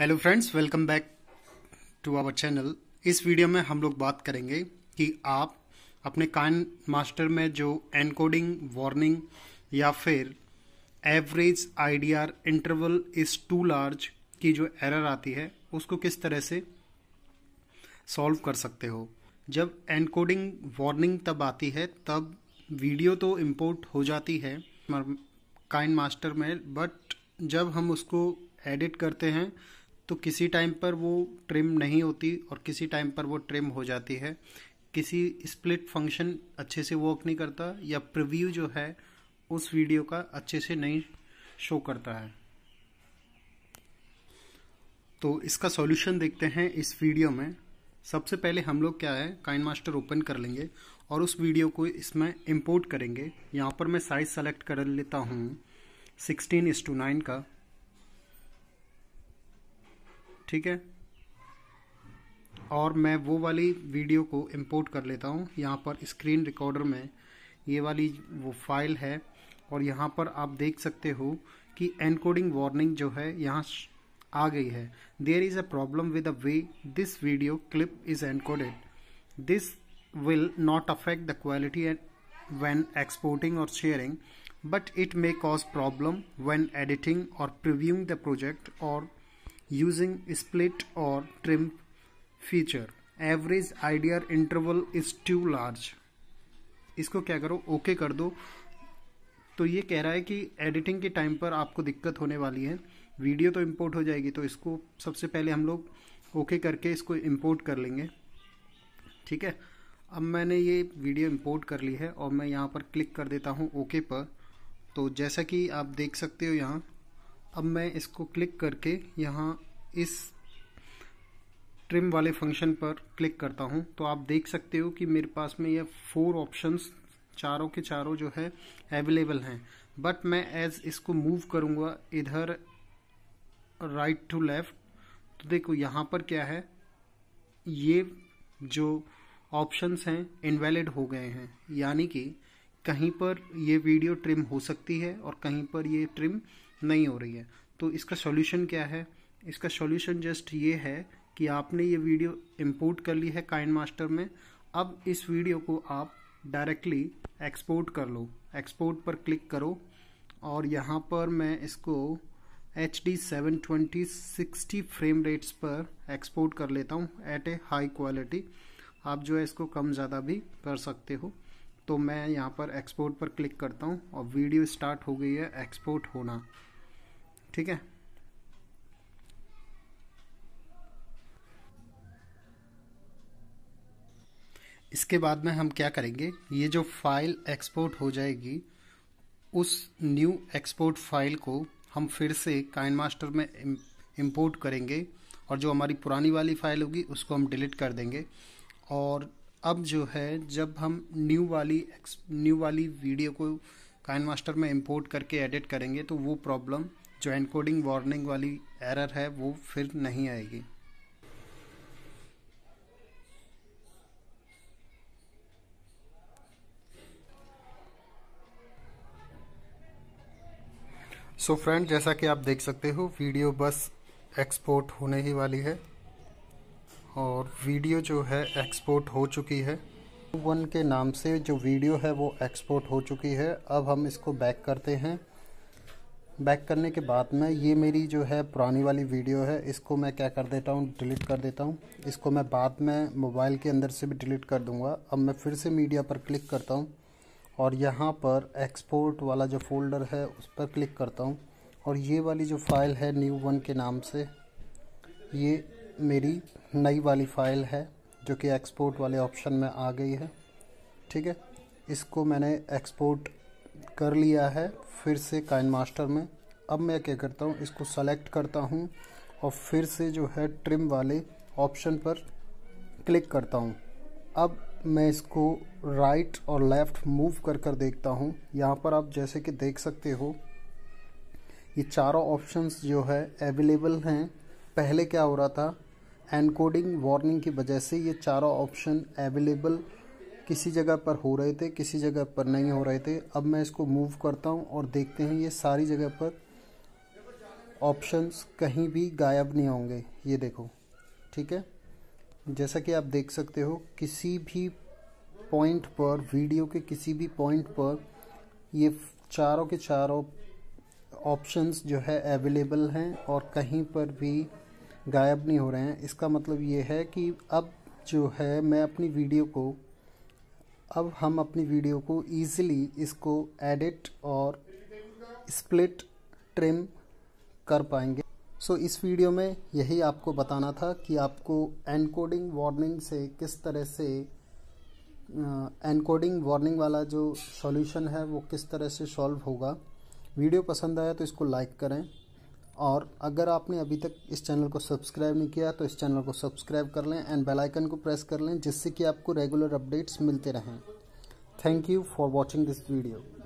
Hello friends welcome back to our channel इस video में हम लोग बात करेंगे कि आप अपने कान मास्टर में जो एनकोडिंग वार्निंग या फिर average IDR interval is too large की जो एरर आती है उसको किस तरह से सॉल्व कर सकते हो जब एनकोडिंग वार्निंग तब आती है तब वीडियो तो इम्पोर्ट हो जाती है काइन मास्टर में बट जब हम उसको एडिट करते हैं तो किसी टाइम पर वो ट्रिम नहीं होती और किसी टाइम पर वो ट्रिम हो जाती है किसी स्प्लिट फंक्शन अच्छे से वर्क नहीं करता या प्रिव्यू जो है उस वीडियो का अच्छे से नहीं शो करता है तो इसका सॉल्यूशन देखते हैं इस वीडियो में सबसे पहले हम लोग क्या है काइन मास्टर ओपन कर लेंगे और उस वीडियो को इसमें इंपोर्ट करेंगे यहाँ पर मैं साइज़ सेलेक्ट कर लेता हूँ सिक्सटीन इस टू नाइन का ठीक है और मैं वो वाली वीडियो को इंपोर्ट कर लेता हूँ यहाँ पर स्क्रीन रिकॉर्डर में ये वाली वो फाइल है और यहाँ पर आप देख सकते हो कि एनकोडिंग वार्निंग जो है यहाँ आ गई है there is a problem with a way this video clip is encoded this will affect the quality and when exporting और sharing but it may cause problem when editing और प्रिव्यूइंग द प्रोजेक्ट और using split or trim feature. Average IDR interval is too large. इसको क्या करो okay okay कर दो तो ये कह रहा है कि एडिटिंग के टाइम पर आपको दिक्कत होने वाली है वीडियो तो इम्पोर्ट हो जाएगी तो इसको सबसे पहले हम लोग ओके okay करके इसको इम्पोर्ट कर लेंगे ठीक है अब मैंने ये वीडियो इम्पोर्ट कर ली है और मैं यहाँ पर क्लिक कर देता हूँ ओके पर तो जैसा कि आप देख सकते हो यहाँ अब मैं इसको क्लिक करके यहाँ इस ट्रिम वाले फंक्शन पर क्लिक करता हूँ तो आप देख सकते हो कि मेरे पास में यह फोर ऑप्शंस चारों के चारों जो है अवेलेबल हैं बट मैं एज इसको मूव करूँगा इधर राइट टू लेफ्ट तो देखो यहाँ पर क्या है ये जो ऑप्शंस हैं इनवैलिड हो गए हैं यानी कि कहीं पर ये वीडियो ट्रिम हो सकती है और कहीं पर ये ट्रिम नहीं हो रही है तो इसका सॉल्यूशन क्या है इसका सॉल्यूशन जस्ट ये है कि आपने ये वीडियो इंपोर्ट कर ली है काइन मास्टर में अब इस वीडियो को आप डायरेक्टली एक्सपोर्ट कर लो एक्सपोर्ट पर क्लिक करो और यहाँ पर मैं इसको H D seven twenty sixty frame rates पर एक्सपोर्ट कर लेता हूँ एट ए हाई क्वालिटी आप जो है इसको कम ज़्यादा भी कर सकते हो तो मैं यहाँ पर एक्सपोर्ट पर क्लिक करता हूँ और वीडियो स्टार्ट हो गई है एक्सपोर्ट होना ठीक है इसके बाद में हम क्या करेंगे ये जो फाइल एक्सपोर्ट हो जाएगी उस न्यू एक्सपोर्ट फाइल को हम फिर से काइन मास्टर में इंपोर्ट करेंगे और जो हमारी पुरानी वाली फाइल होगी उसको हम डिलीट कर देंगे और अब जो है जब हम न्यू वाली न्यू वाली वीडियो को काइन मास्टर में इंपोर्ट करके एडिट करेंगे तो वो प्रॉब्लम जो एनकोडिंग वार्निंग वाली एरर है वो फिर नहीं आएगी सो so फ्रेंड जैसा कि आप देख सकते हो वीडियो बस एक्सपोर्ट होने ही वाली है और वीडियो जो है एक्सपोर्ट हो चुकी है वन के नाम से जो वीडियो है वो एक्सपोर्ट हो चुकी है अब हम इसको बैक करते हैं बैक करने के बाद में ये मेरी जो है पुरानी वाली वीडियो है इसको मैं क्या कर देता हूँ डिलीट कर देता हूँ इसको मैं बाद में मोबाइल के अंदर से भी डिलीट कर दूँगा अब मैं फिर से मीडिया पर क्लिक करता हूँ और यहाँ पर एक्सपोर्ट वाला जो फोल्डर है उस पर क्लिक करता हूँ और ये वाली जो फ़ाइल है न्यू वन के नाम से ये मेरी नई वाली फ़ाइल है जो कि एक्सपोर्ट वाले ऑप्शन में आ गई है ठीक है इसको मैंने एक्सपोर्ट कर लिया है फिर से काइन मास्टर में अब मैं क्या करता हूँ इसको सेलेक्ट करता हूँ और फिर से जो है ट्रिम वाले ऑप्शन पर क्लिक करता हूँ अब मैं इसको राइट और लेफ़्ट मूव कर कर देखता हूँ यहाँ पर आप जैसे कि देख सकते हो ये चारों ऑप्शंस जो है अवेलेबल हैं पहले क्या हो रहा था एनकोडिंग वार्निंग की वजह से ये चारों ऑप्शन अवेलेबल किसी जगह पर हो रहे थे किसी जगह पर नहीं हो रहे थे अब मैं इसको मूव करता हूँ और देखते हैं ये सारी जगह पर ऑप्शंस कहीं भी गायब नहीं होंगे ये देखो ठीक है जैसा कि आप देख सकते हो किसी भी पॉइंट पर वीडियो के किसी भी पॉइंट पर ये चारों के चारों ऑप्शंस जो है अवेलेबल हैं और कहीं पर भी गायब नहीं हो रहे हैं इसका मतलब ये है कि अब जो है मैं अपनी वीडियो को अब हम अपनी वीडियो को ईजिली इसको एडिट और स्प्लिट ट्रिम कर पाएंगे सो so, इस वीडियो में यही आपको बताना था कि आपको एनकोडिंग वार्निंग से किस तरह से एनकोडिंग वार्निंग वाला जो सॉल्यूशन है वो किस तरह से सॉल्व होगा वीडियो पसंद आया तो इसको लाइक करें और अगर आपने अभी तक इस चैनल को सब्सक्राइब नहीं किया तो इस चैनल को सब्सक्राइब कर लें एंड बेल आइकन को प्रेस कर लें जिससे कि आपको रेगुलर अपडेट्स मिलते रहें thank you for watching this video